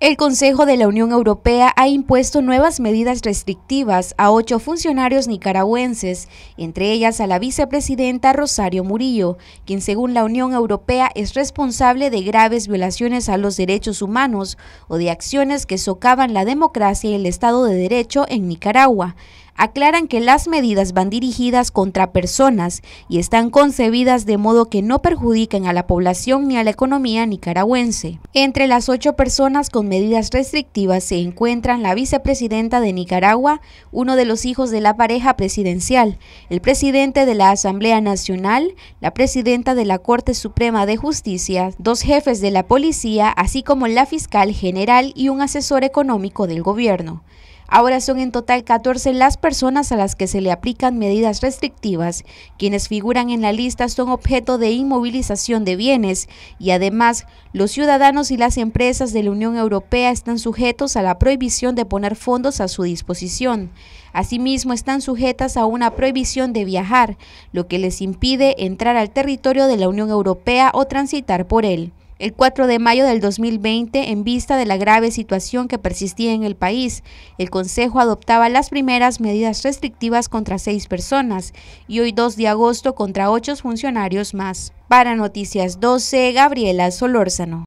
El Consejo de la Unión Europea ha impuesto nuevas medidas restrictivas a ocho funcionarios nicaragüenses, entre ellas a la vicepresidenta Rosario Murillo, quien según la Unión Europea es responsable de graves violaciones a los derechos humanos o de acciones que socavan la democracia y el Estado de Derecho en Nicaragua aclaran que las medidas van dirigidas contra personas y están concebidas de modo que no perjudiquen a la población ni a la economía nicaragüense. Entre las ocho personas con medidas restrictivas se encuentran la vicepresidenta de Nicaragua, uno de los hijos de la pareja presidencial, el presidente de la Asamblea Nacional, la presidenta de la Corte Suprema de Justicia, dos jefes de la policía, así como la fiscal general y un asesor económico del gobierno. Ahora son en total 14 las personas a las que se le aplican medidas restrictivas. Quienes figuran en la lista son objeto de inmovilización de bienes y además los ciudadanos y las empresas de la Unión Europea están sujetos a la prohibición de poner fondos a su disposición. Asimismo, están sujetas a una prohibición de viajar, lo que les impide entrar al territorio de la Unión Europea o transitar por él el 4 de mayo del 2020, en vista de la grave situación que persistía en el país, el Consejo adoptaba las primeras medidas restrictivas contra seis personas y hoy 2 de agosto contra ocho funcionarios más. Para Noticias 12, Gabriela Solórzano.